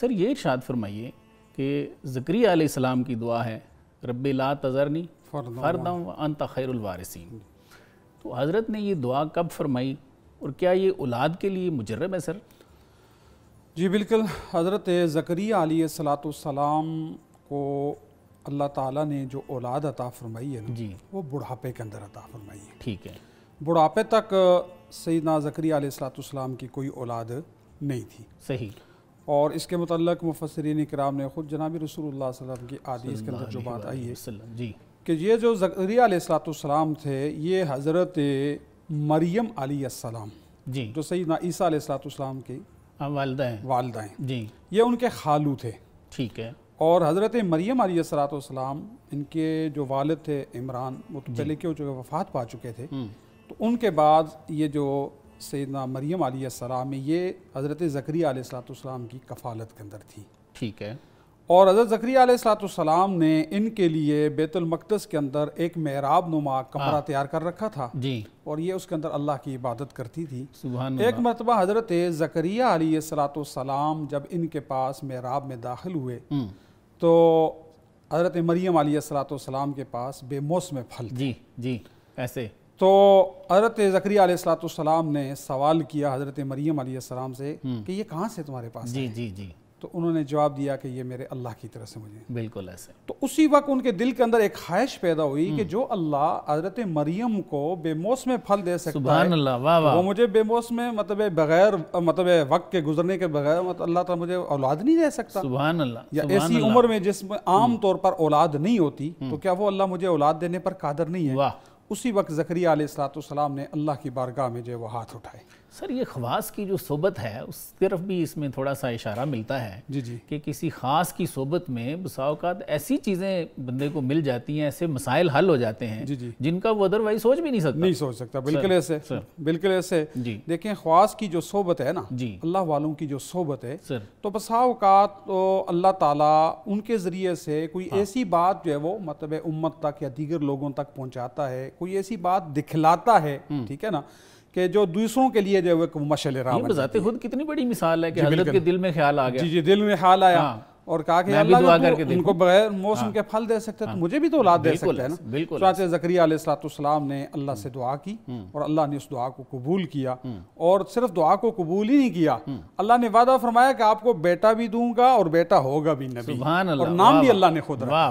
Sir ये इर्शाद फरमाइए कि ज़क्रिया आलाम की दुआ है रब ला तज़रनी फ़रदम खैरवारसिन तो हज़रत ने ये दुआ कब फरमाई और क्या ये औलाद के लिए मुजरब है सर जी बिल्कुल हज़रत ज़करिया सलाम को अल्लाह ताला ने जो औलाद अता फरमाई है ना जी वो बुढ़ापे के अंदर अता फरमाई है ठीक है बुढ़ापे तक ना ज़करिया सलातम की कोई औलाद नहीं थी सही और इसके मतलब मुफसरीन कराम ने ख़ुद जनाब रसूल वसम की आदीस के अंदर जो बात आई है जी कि ये जो जकरियालाम थे ये हज़रत मरियम आसमाम जी जो सईद ईसा आसलाम की हाँ, वालदा वालदाएँ जी ये उनके खालू थे ठीक है और हज़रत मरियम आसलाम इनके जो वालद थे इमरान वो तो पहले के वफात पा चुके थे हम्म। तो उनके बाद ये जो सैदना मरियम आलाम ये हज़रत ज़करी सलाम की कफ़ालत के अंदर थी ठीक है और हज़रत ज़करी आसलाम ने इनके लिए बेतुलमक़दस के अंदर एक महराब नुमा कमरा हाँ। तैयार कर रखा था जी और ये उसके अंदर अल्लाह की इबादत करती थी एक मरतबा हज़रत ज़करिया सलाम जब इनके पास महराब में दाखिल हुए हम्म। तो हज़रत मरियम सलाम के पास बेमौसम फल जी जी ऐसे तो हज़रत ज़करिया सलाम ने सवाल किया हज़रत मरियम सलाम से हम्म। कि ये कहाँ से तुम्हारे पास जी जी जी तो उन्होंने जवाब दिया कि ये मेरे अल्लाह की तरफ से मुझे बिल्कुल ऐसे तो उसी वक्त उनके दिल के अंदर एक ख्वाहिश पैदा हुई कि हम्म। जो अल्लाह हजरत मरियम को बेमौसम फल दे सकता है अल्लाह वाह वाह वो मुझे बेमौसम मतलब बगैर मतलब वक्त के गुजरने के बगैर मतलब अल्लाह तला मुझे औलाद नहीं दे सकता सुबहान अल्लाह या ऐसी उम्र में जिसमें आम हम्म। तौर पर औलाद नहीं होती तो क्या वो अल्लाह मुझे औलाद देने पर कादर नहीं है उसी वक्त ज़करिया सलाम ने अल्लाह की बारगाह में जो वो हाथ उठाए सर ये खवास की जो सोबत है उस तरफ भी इसमें थोड़ा सा इशारा मिलता है जी जी कि किसी ख़ास की सोबत में बसाओकात ऐसी चीज़ें बंदे को मिल जाती हैं ऐसे मसाइल हल हो जाते हैं जी जी जिनका वो अदरवाइज सोच भी नहीं सकता नहीं सोच सकता बिल्कुल ऐसे बिल्कुल ऐसे जी देखें ख्वास की जो सोबत है ना जी अल्लाह वालों की जो सोबत है सर तो बसाओकात तो अल्लाह ताला उनके ज़रिए से कोई हाँ। ऐसी बात जो है वो मतलब उम्मत तक या दीगर लोगों तक पहुँचाता है कोई ऐसी बात दिखलाता है हम्म। ठीक है ना कि जो दूसरों के लिए जो एक मशल रहा खुद कितनी बड़ी मिसाल है कि हजरत के दिल में ख्याल आ गया जी जी दिल में ख्याल आया हाँ। और कहा कि अल्लाह करके उनको बगैर मौसम हाँ। के फल दे सकते तो हाँ। मुझे भी तो औलाद दे सकते हैं ना बिल्कुल जकरिया सलाम ने अल्लाह से दुआ की हम्म। और अल्लाह ने उस दुआ को कबूल किया हम्म। और सिर्फ दुआ को कबूल ही नहीं किया हम्म। अल्लाह ने वादा फरमाया कि आपको बेटा भी दूंगा और बेटा होगा भी नबी और नाम भी अल्लाह ने खुद वाह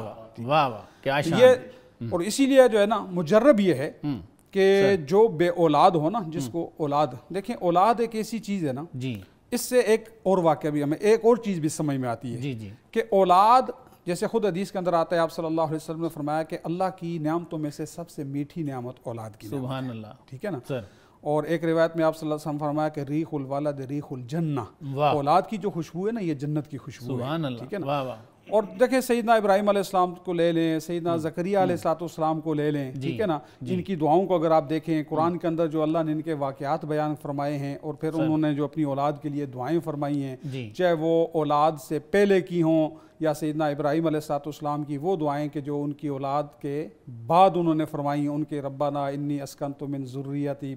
तो ये और इसीलिए जो है ना मुजर्रब ये है कि जो बे औलाद हो ना जिसको हम्म। औलाद देखें औलाद एक ऐसी चीज़ है ना जी इससे एक और वाक्य भी हमें एक और चीज़ भी समझ में आती है जी जी कि औलाद जैसे खुद अदीस के अंदर आता है आप सल्लल्लाहु अलैहि वसल्लम ने फरमाया कि अल्लाह की नियामतों में से सबसे मीठी नियामत औलाद की सुबह अल्लाह ठीक है ना सर और एक रिवायत में आप वसल्लम फरमाया कि रीख उलवालद रीख उलजन्ना औलाद की जो खुशबू है ना ये जन्नत की खुशबू है ठीक है ना और देखें सईदना इब्राहिम आलाम को ले लें सईदना हम्म। जकरिया अलैहिस्सलाम हम्म। को ले लें ठीक है ना जिनकी दुआओं को अगर आप देखें कुरान के हम्म। अंदर जो अल्लाह ने इनके वाक़ात बयान फरमाए हैं और फिर उन्होंने जो अपनी औलाद के लिए दुआएं फरमाई हैं चाहे वो औलाद से पहले की हों या सदना इब्राहिम अलैहिस्सलाम की वो दुआएं कि जो उनकी औलाद के बाद उन्होंने फरमाई उनके रब्बाना इन्नी अस्कन तो मिन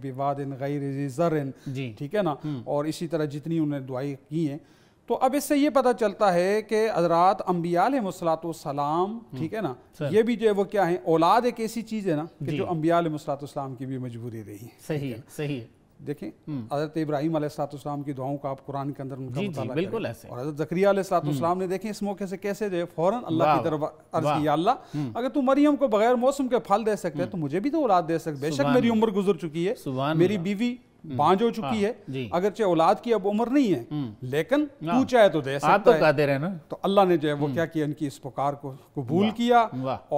विवाद इन गैर ठीक है ना और इसी तरह जितनी उन्होंने दुआई की हैं तो अब इससे ये पता चलता है कि हजरात सलाम ठीक है ना हम्म, ये भी जो है वो क्या है औलाद एक ऐसी चीज़ है ना कि जो सलाम की भी मजबूरी रही है सही है सही है देखें हम्म। हजरत इब्राहिम सलाम की दुआओं का आप कुरान के अंदर उनका जी, जी, बिल्कुल ऐसे और हजरत जकरिया हम्म। ने देखें इस मौके से कैसे जो है फौरन अल्लाह की तरफ अर्ज किया अल्लाह अगर तू मरियम को बगैर मौसम के फल दे सकते हैं तो मुझे भी तो औलाद दे सकते बेशक मेरी उम्र गुजर चुकी है मेरी बीवी बांझ हम्म। हो चुकी हाँ, है अगर चाहे औलाद की अब उम्र नहीं है हम्म। लेकिन हाँ। तू चाहे तो दे सकता तो ना तो अल्लाह ने जो है वो हम्म। क्या किया इनकी इस पुकार को कबूल किया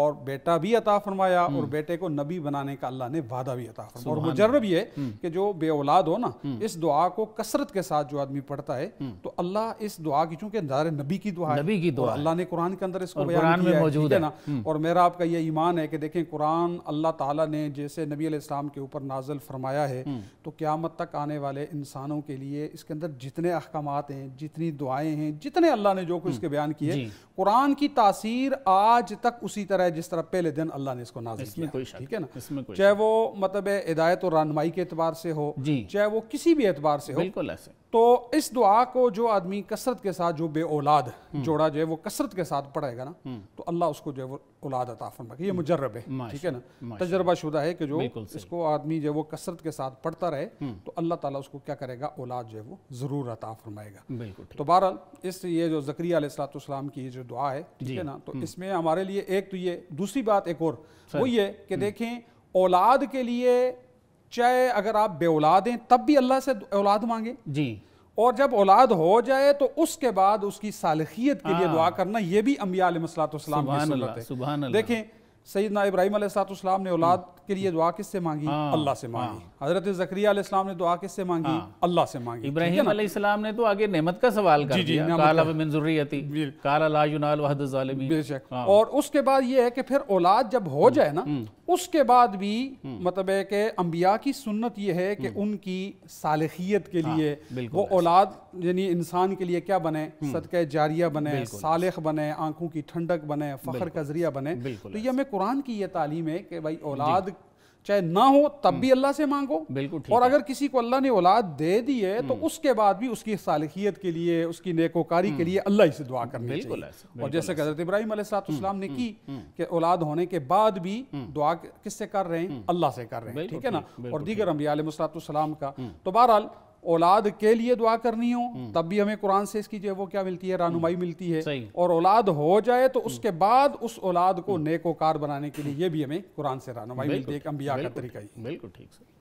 और बेटा भी अता फरमाया और बेटे को नबी बनाने का अल्लाह ने वादा भी अता फरमाया और मुजरब ये कि जो बे औलाद हो ना इस दुआ को कसरत के साथ जो आदमी पढ़ता है तो अल्लाह इस दुआ की चूंकि दार नबी की दुआ नबी की दुआ अल्लाह ने कुरान के अंदर इसको बयान किया है ना और मेरा आपका ये ईमान है कि देखें कुरान अल्लाह ताला ने जैसे नबी इस्लाम के ऊपर नाजल फरमाया है तो क्या क़यामत तक आने वाले इंसानों के लिए इसके अंदर जितने अहकाम हैं जितनी दुआएं हैं जितने अल्लाह ने जो कुछ हम्म। इसके बयान किए कुरान की तासीर आज तक उसी तरह जिस तरह पहले दिन अल्लाह ने इसको नाजिल किया ठीक है ना चाहे वो मतलब हिदायत और रानमाई के अतबार से हो चाहे वो किसी भी एतबार से हो बिल्कुल ऐसे तो इस दुआ को जो आदमी कसरत के साथ जो बे औलाद हम्म। जोड़ा जो है वो कसरत के साथ पढ़ेगा ना हम्म। तो अल्लाह उसको जो है वो औलाद अता ये मुजरब है ठीक है ना तजर्बा शुदा है कि जो इसको आदमी जो है वो कसरत के साथ पढ़ता रहे हम्म। तो अल्लाह ताला उसको क्या करेगा औलाद जो है वो ज़रूर अता फरमाएगा तो बहरहाल इस ये जो जक्रिया की ये जो दुआ है ठीक है ना तो इसमें हमारे लिए एक तो ये दूसरी बात एक और वो ये कि देखें औलाद के लिए चाहे अगर आप बे औलाद हैं तब भी अल्लाह से औलाद मांगे जी और जब औलाद हो जाए तो उसके बाद उसकी सालखियत के लिए हाँ। दुआ करना यह भी अम्बिया देखें सैदना इब्राहिम ने औलाद हम्म। के लिए दुआ किससे मांगी हाँ, अल्लाह से मांगी हाँ। हजरत जक्रिया ने दुआ किससे मांगी अल्लाह से मांगी इब्राहिम ने तो आगे नेमत का सवाल और उसके बाद ये है कि फिर औलाद जब हो हम्म। जाए ना हम्म। उसके बाद भी हम्म। मतलब है कि अम्बिया की सुन्नत यह है कि हम्म। उनकी सालखियत के हाँ, लिए वो औलाद यानी इंसान के लिए क्या बने हम्म। सदक जारिया बने सालख बने आंखों की ठंडक बने फ़खर का जरिया बने तो ये हमें कुरान की ये तालीम है कि भाई औलाद चाहे ना हो तब हम्म। भी अल्लाह से मांगो बिल्कुल और अगर किसी को अल्लाह ने औलाद दे दी है तो हम्म। उसके बाद भी उसकी सालखियत के लिए उसकी नेकोकारी के हम्म। लिए अल्लाह से दुआ करनी बिल्कुल और जैसे हजरत इब्राहिम अलैहिस्सलाम ने की कि औलाद होने के बाद भी दुआ किससे कर रहे हैं अल्लाह से कर रहे हैं ठीक है ना और दीगर अम्बिया का तो बहरहाल औलाद के लिए दुआ करनी हो हम्म। तब भी हमें कुरान से इसकी जो है वो क्या मिलती है रानुमाई हम्म। मिलती है और औलाद हो जाए तो उसके हम्म। बाद उस औलाद को नेकोकार बनाने के लिए ये भी हमें कुरान से रानुमाई मिलती है एक अंबिया का तरीका ही बिल्कुल ठीक सर